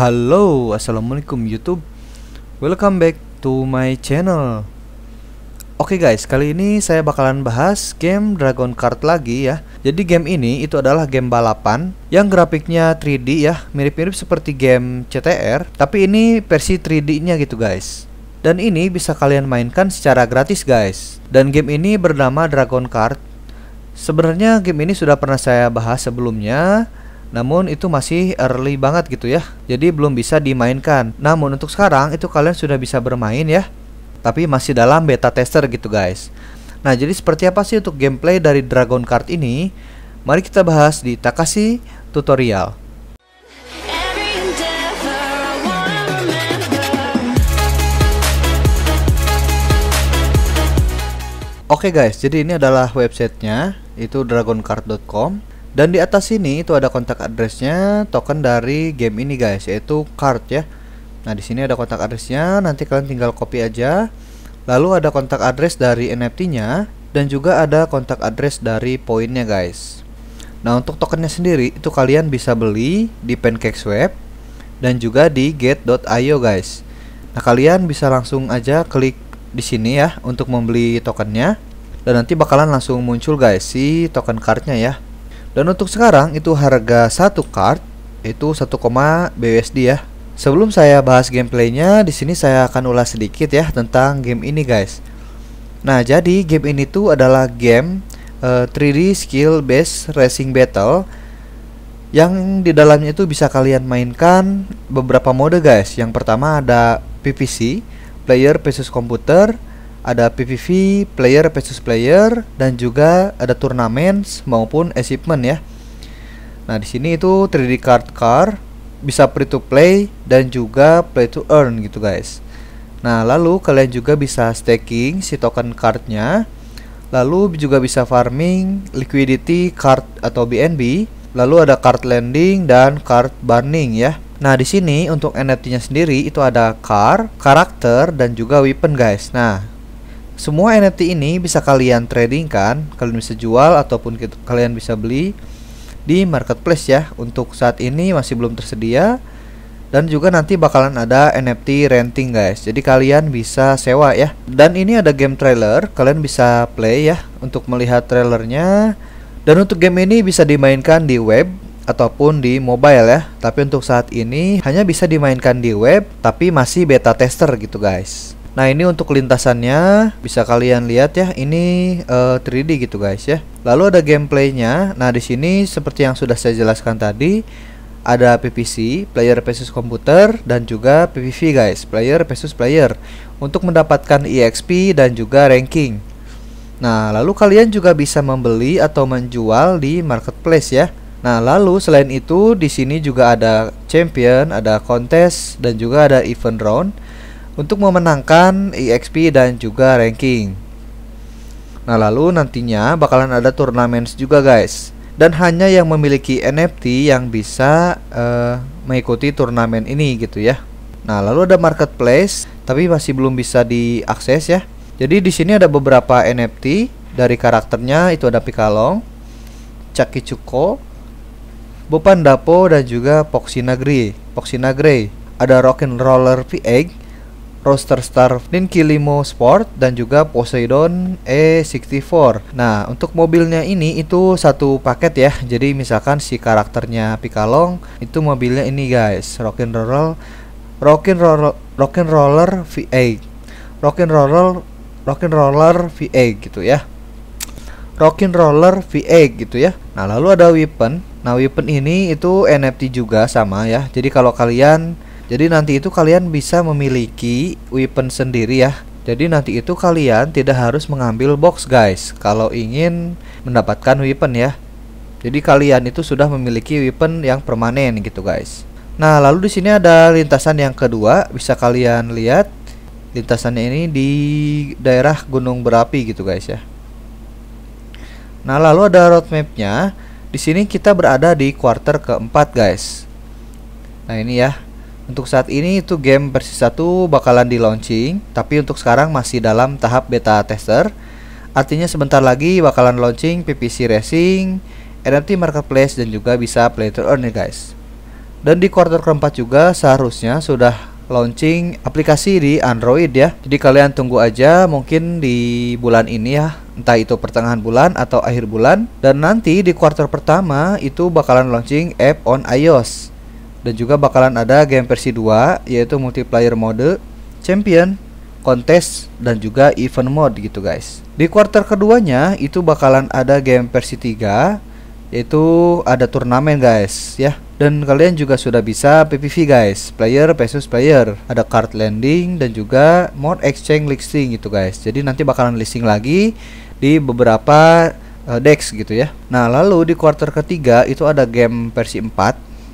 Halo, assalamualaikum YouTube. Welcome back to my channel. Oke okay guys, kali ini saya bakalan bahas game Dragon Kart lagi ya. Jadi game ini itu adalah game balapan yang grafiknya 3D ya, mirip-mirip seperti game CTR, tapi ini versi 3D-nya gitu guys. Dan ini bisa kalian mainkan secara gratis guys. Dan game ini bernama Dragon Kart. Sebenarnya game ini sudah pernah saya bahas sebelumnya, namun itu masih early banget gitu ya. Jadi belum bisa dimainkan. Namun untuk sekarang itu kalian sudah bisa bermain ya. Tapi masih dalam beta tester gitu guys. Nah, jadi seperti apa sih untuk gameplay dari Dragon Card ini? Mari kita bahas di Takashi Tutorial. Oke okay guys, jadi ini adalah websitenya, itu dragoncard.com. Dan di atas sini itu ada kontak addressnya token dari game ini guys yaitu card ya. Nah di sini ada kontak addressnya nanti kalian tinggal copy aja. Lalu ada kontak address dari NFT-nya dan juga ada kontak address dari poinnya guys. Nah untuk tokennya sendiri itu kalian bisa beli di Pancake Swap dan juga di gate.io guys. Nah kalian bisa langsung aja klik di sini ya untuk membeli tokennya dan nanti bakalan langsung muncul guys si token cardnya ya dan untuk sekarang itu harga satu card itu 1, BUSD ya. Sebelum saya bahas gameplaynya, di sini saya akan ulas sedikit ya tentang game ini guys. Nah jadi game ini tuh adalah game uh, eh, 3D skill based racing battle yang di dalamnya itu bisa kalian mainkan beberapa mode guys. Yang pertama ada PVC, player versus komputer, ada PVP player versus player dan juga ada turnamen maupun achievement ya. Nah, di sini itu 3D card car bisa free to play dan juga play to earn gitu guys. Nah, lalu kalian juga bisa staking si token cardnya. Lalu juga bisa farming liquidity card atau BNB. Lalu ada card lending dan card burning ya. Nah, di sini untuk NFT-nya sendiri itu ada car, karakter dan juga weapon guys. Nah, semua NFT ini bisa kalian trading kan, kalian bisa jual ataupun kalian bisa beli di marketplace ya. Untuk saat ini masih belum tersedia dan juga nanti bakalan ada NFT renting guys. Jadi kalian bisa sewa ya. Dan ini ada game trailer, kalian bisa play ya untuk melihat trailernya. Dan untuk game ini bisa dimainkan di web ataupun di mobile ya. Tapi untuk saat ini hanya bisa dimainkan di web tapi masih beta tester gitu guys. Nah ini untuk lintasannya bisa kalian lihat ya ini uh, eh, 3D gitu guys ya. Lalu ada gameplaynya. Nah di sini seperti yang sudah saya jelaskan tadi ada ppc player versus komputer dan juga PVV guys player versus player untuk mendapatkan EXP dan juga ranking. Nah lalu kalian juga bisa membeli atau menjual di marketplace ya. Nah, lalu selain itu di sini juga ada champion, ada kontes dan juga ada event round untuk memenangkan EXP dan juga ranking. Nah, lalu nantinya bakalan ada turnamen juga, guys. Dan hanya yang memiliki NFT yang bisa uh, mengikuti turnamen ini gitu ya. Nah, lalu ada marketplace, tapi masih belum bisa diakses ya. Jadi di sini ada beberapa NFT dari karakternya itu ada Pikalong, Cakicuko, Bopan Dapo dan juga Poxina Grey. Poxina Grey. Ada Rock and Roller Egg. Roster Star Limo Sport dan juga Poseidon E64. Nah, untuk mobilnya ini itu satu paket ya. Jadi misalkan si karakternya Pikalong itu mobilnya ini guys, Rockin' Roller Rockin' Roller Rockin' Roller V8. Rockin' Roller Rockin' Roller V8 gitu ya. Rockin' Roller V8 gitu ya. Nah, lalu ada weapon. Nah, weapon ini itu NFT juga sama ya. Jadi kalau kalian jadi nanti itu kalian bisa memiliki weapon sendiri ya. Jadi nanti itu kalian tidak harus mengambil box guys kalau ingin mendapatkan weapon ya. Jadi kalian itu sudah memiliki weapon yang permanen gitu guys. Nah, lalu di sini ada lintasan yang kedua, bisa kalian lihat lintasannya ini di daerah gunung berapi gitu guys ya. Nah, lalu ada roadmapnya. Di sini kita berada di quarter keempat guys. Nah, ini ya untuk saat ini itu game versi 1 bakalan di launching, tapi untuk sekarang masih dalam tahap beta tester. Artinya sebentar lagi bakalan launching PPC Racing, NFT Marketplace dan juga bisa play to earn ya guys. Dan di quarter keempat juga seharusnya sudah launching aplikasi di Android ya. Jadi kalian tunggu aja mungkin di bulan ini ya, entah itu pertengahan bulan atau akhir bulan dan nanti di quarter pertama itu bakalan launching app on iOS dan juga bakalan ada game versi 2 yaitu multiplayer mode, champion, kontes dan juga event mode gitu guys. Di quarter keduanya itu bakalan ada game versi 3 yaitu ada turnamen guys ya. Dan kalian juga sudah bisa PPV guys, player versus player. Ada card landing dan juga mode exchange listing gitu guys. Jadi nanti bakalan listing lagi di beberapa uh, decks gitu ya. Nah, lalu di quarter ketiga itu ada game versi 4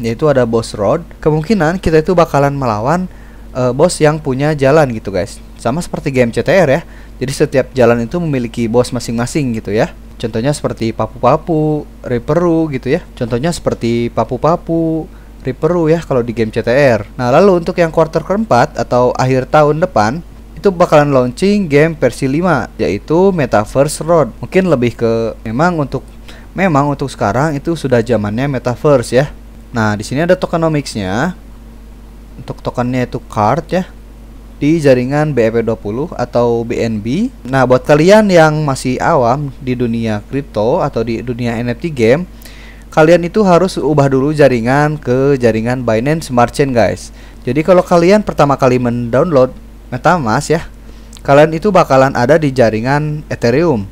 yaitu ada boss road. Kemungkinan kita itu bakalan melawan uh, eh, boss yang punya jalan gitu guys. Sama seperti game CTR ya. Jadi setiap jalan itu memiliki boss masing-masing gitu ya. Contohnya seperti Papu-Papu, riperu gitu ya. Contohnya seperti Papu-Papu, riperu ya kalau di game CTR. Nah lalu untuk yang quarter keempat atau akhir tahun depan itu bakalan launching game versi 5 yaitu Metaverse Road. Mungkin lebih ke memang untuk memang untuk sekarang itu sudah zamannya metaverse ya. Nah, di sini ada tokenomics-nya. Untuk tokennya itu card ya di jaringan BEP20 atau BNB. Nah, buat kalian yang masih awam di dunia kripto atau di dunia NFT game, kalian itu harus ubah dulu jaringan ke jaringan Binance Smart Chain, guys. Jadi kalau kalian pertama kali mendownload MetaMask ya, kalian itu bakalan ada di jaringan Ethereum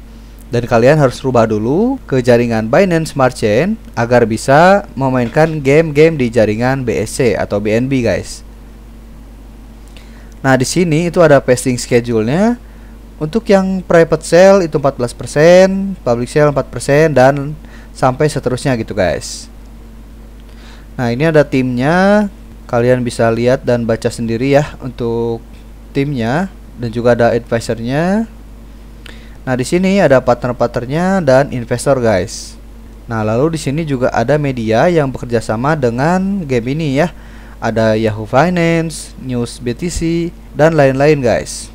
dan kalian harus rubah dulu ke jaringan Binance Smart Chain agar bisa memainkan game-game di jaringan BSC atau BNB guys. Nah, di sini itu ada pasting schedule-nya. Untuk yang private sale itu 14%, public sale 4% dan sampai seterusnya gitu guys. Nah, ini ada timnya. Kalian bisa lihat dan baca sendiri ya untuk timnya dan juga ada advisernya Nah, di sini ada partner-partnernya dan investor, guys. Nah, lalu di sini juga ada media yang bekerja sama dengan game ini ya. Ada Yahoo Finance, News BTC, dan lain-lain, guys.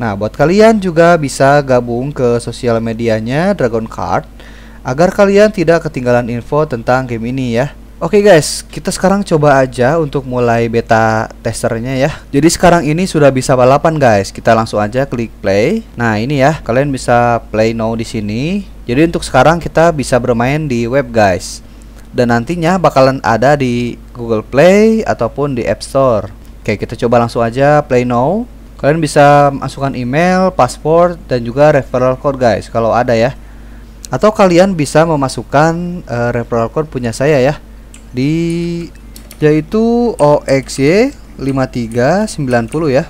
Nah, buat kalian juga bisa gabung ke sosial medianya Dragon Card agar kalian tidak ketinggalan info tentang game ini ya. Oke okay guys, kita sekarang coba aja untuk mulai beta testernya ya. Jadi sekarang ini sudah bisa balapan guys. Kita langsung aja klik play. Nah ini ya, kalian bisa play now di sini. Jadi untuk sekarang kita bisa bermain di web guys. Dan nantinya bakalan ada di Google Play ataupun di App Store. Oke, kita coba langsung aja play now. Kalian bisa masukkan email, password, dan juga referral code guys kalau ada ya. Atau kalian bisa memasukkan uh, referral code punya saya ya di yaitu OXY 5390 ya.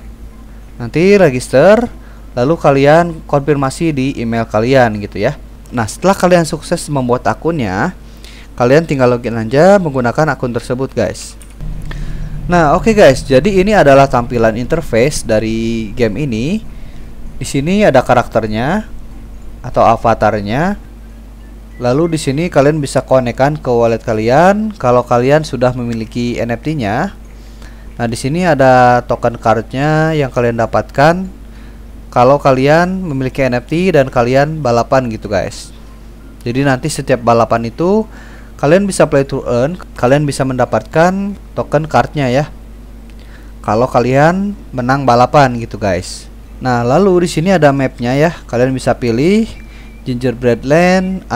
Nanti register lalu kalian konfirmasi di email kalian gitu ya. Nah, setelah kalian sukses membuat akunnya, kalian tinggal login aja menggunakan akun tersebut, guys. Nah, oke okay guys, jadi ini adalah tampilan interface dari game ini. Di sini ada karakternya atau avatarnya. Lalu di sini kalian bisa konekkan ke wallet kalian kalau kalian sudah memiliki NFT-nya. Nah, di sini ada token card-nya yang kalian dapatkan kalau kalian memiliki NFT dan kalian balapan gitu, guys. Jadi nanti setiap balapan itu kalian bisa play to earn, kalian bisa mendapatkan token card-nya ya. Kalau kalian menang balapan gitu, guys. Nah, lalu di sini ada map-nya ya. Kalian bisa pilih Gingerbread Land,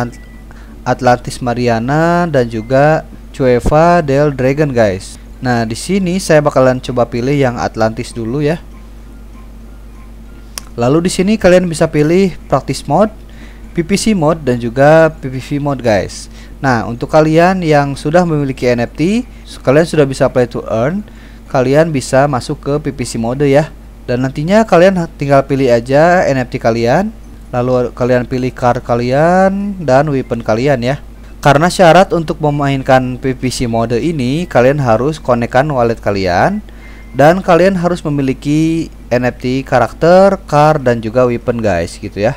Atlantis Mariana dan juga Cueva del Dragon guys. Nah, di sini saya bakalan coba pilih yang Atlantis dulu ya. Lalu di sini kalian bisa pilih practice mode, PPC mode dan juga PPV mode guys. Nah, untuk kalian yang sudah memiliki NFT, kalian sudah bisa play to earn, kalian bisa masuk ke PPC mode ya. Dan nantinya kalian tinggal pilih aja NFT kalian Lalu kalian pilih card kalian dan weapon kalian ya. Karena syarat untuk memainkan PVC mode ini, kalian harus konekkan wallet kalian dan kalian harus memiliki NFT karakter, card dan juga weapon guys gitu ya.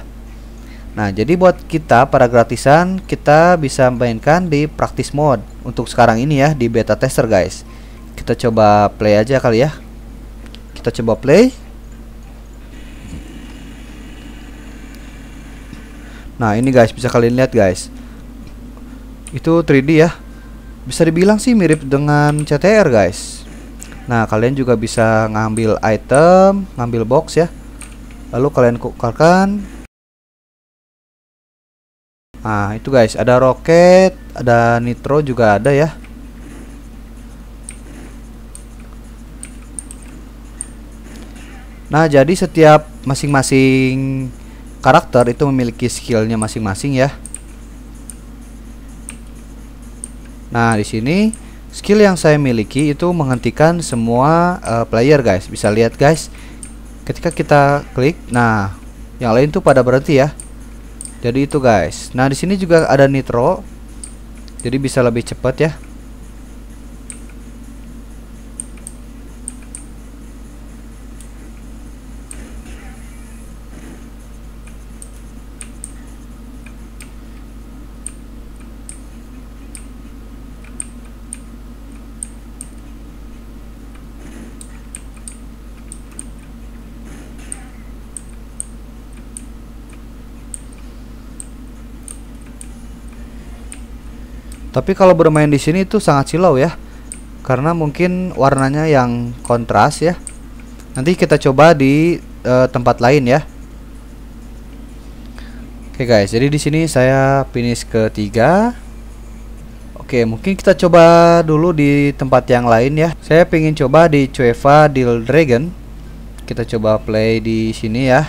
Nah, jadi buat kita para gratisan, kita bisa mainkan di practice mode untuk sekarang ini ya di beta tester guys. Kita coba play aja kali ya. Kita coba play. Nah ini guys bisa kalian lihat guys Itu 3D ya Bisa dibilang sih mirip dengan CTR guys Nah kalian juga bisa ngambil item Ngambil box ya Lalu kalian kukarkan Nah itu guys ada roket Ada nitro juga ada ya Nah jadi setiap masing-masing karakter itu memiliki skillnya masing-masing ya. Nah di sini skill yang saya miliki itu menghentikan semua uh, player guys. Bisa lihat guys, ketika kita klik, nah yang lain tuh pada berhenti ya. Jadi itu guys. Nah di sini juga ada nitro, jadi bisa lebih cepat ya. Tapi kalau bermain di sini itu sangat silau ya. Karena mungkin warnanya yang kontras ya. Nanti kita coba di uh, tempat lain ya. Oke okay guys, jadi di sini saya finish ketiga. Oke, okay, mungkin kita coba dulu di tempat yang lain ya. Saya ingin coba di Cueva Deal Dragon. Kita coba play di sini ya.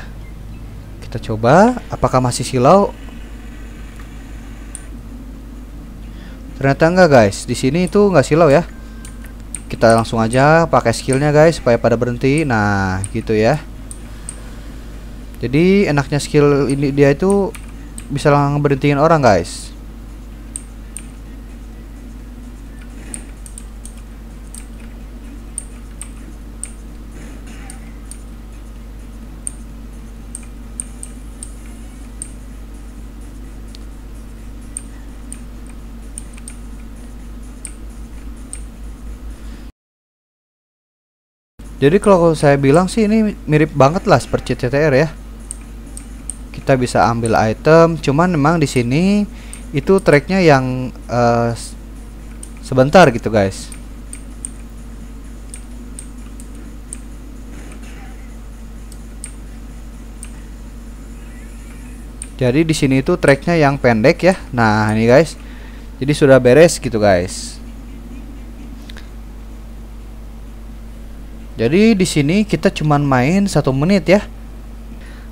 Kita coba, apakah masih silau? ternyata enggak guys di sini itu enggak silau ya kita langsung aja pakai skillnya guys supaya pada berhenti nah gitu ya jadi enaknya skill ini dia itu bisa langsung berhentiin orang guys Jadi kalau saya bilang sih ini mirip banget lah seperti CTR ya. Kita bisa ambil item, cuman memang di sini itu tracknya yang uh, sebentar gitu guys. Jadi di sini itu tracknya yang pendek ya. Nah ini guys, jadi sudah beres gitu guys. Jadi di sini kita cuma main satu menit ya.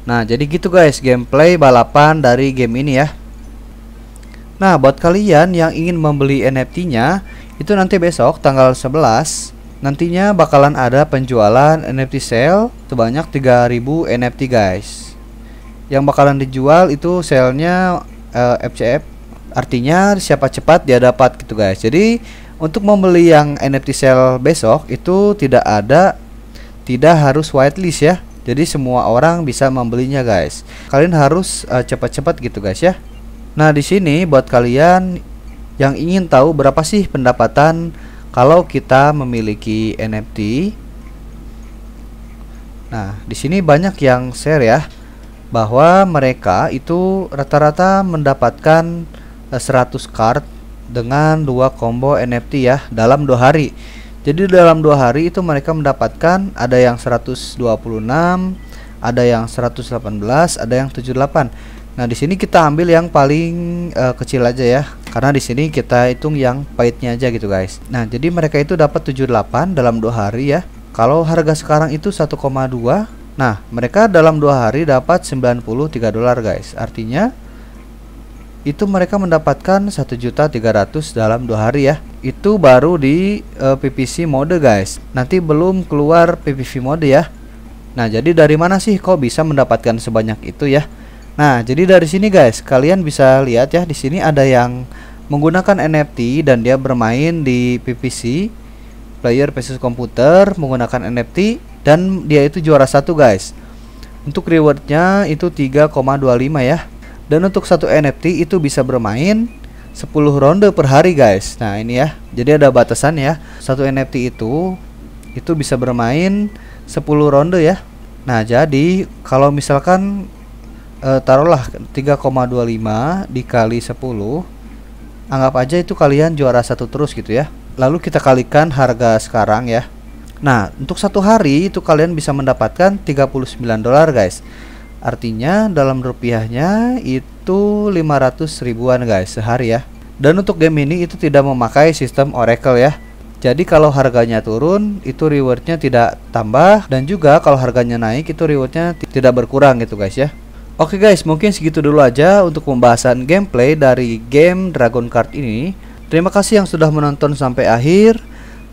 Nah, jadi gitu guys, gameplay balapan dari game ini ya. Nah, buat kalian yang ingin membeli NFT-nya, itu nanti besok tanggal 11 nantinya bakalan ada penjualan NFT sale sebanyak 3000 NFT guys. Yang bakalan dijual itu sale-nya uh, eh, FCF artinya siapa cepat dia dapat gitu guys. Jadi untuk membeli yang NFT sale besok itu tidak ada tidak harus whitelist ya. Jadi semua orang bisa membelinya guys. Kalian harus eh, cepat-cepat gitu guys ya. Nah, di sini buat kalian yang ingin tahu berapa sih pendapatan kalau kita memiliki NFT. Nah, di sini banyak yang share ya bahwa mereka itu rata-rata mendapatkan 100 eh, card dengan dua combo NFT ya dalam dua hari. Jadi dalam dua hari itu mereka mendapatkan ada yang 126, ada yang 118, ada yang 78. Nah di sini kita ambil yang paling uh, kecil aja ya, karena di sini kita hitung yang pahitnya aja gitu guys. Nah jadi mereka itu dapat 78 dalam dua hari ya. Kalau harga sekarang itu 1,2, nah mereka dalam dua hari dapat 93 dolar guys. Artinya itu mereka mendapatkan 1.300 dalam dua hari ya itu baru di uh, eh, PPC mode guys nanti belum keluar PPV mode ya nah jadi dari mana sih kok bisa mendapatkan sebanyak itu ya nah jadi dari sini guys kalian bisa lihat ya di sini ada yang menggunakan NFT dan dia bermain di PPC player versus komputer menggunakan NFT dan dia itu juara satu guys untuk rewardnya itu 3,25 ya dan untuk satu NFT itu bisa bermain 10 ronde per hari guys. Nah, ini ya. Jadi ada batasan ya. Satu NFT itu itu bisa bermain 10 ronde ya. Nah, jadi kalau misalkan e, taruhlah 3,25 dikali 10 anggap aja itu kalian juara satu terus gitu ya. Lalu kita kalikan harga sekarang ya. Nah, untuk satu hari itu kalian bisa mendapatkan 39 dolar guys. Artinya dalam rupiahnya itu 500 ribuan guys sehari ya. Dan untuk game ini itu tidak memakai sistem Oracle ya. Jadi kalau harganya turun itu rewardnya tidak tambah dan juga kalau harganya naik itu rewardnya tidak berkurang gitu guys ya. Oke guys mungkin segitu dulu aja untuk pembahasan gameplay dari game Dragon Card ini. Terima kasih yang sudah menonton sampai akhir.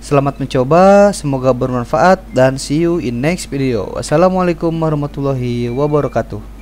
Selamat mencoba, semoga bermanfaat dan see you in next video. Wassalamualaikum warahmatullahi wabarakatuh.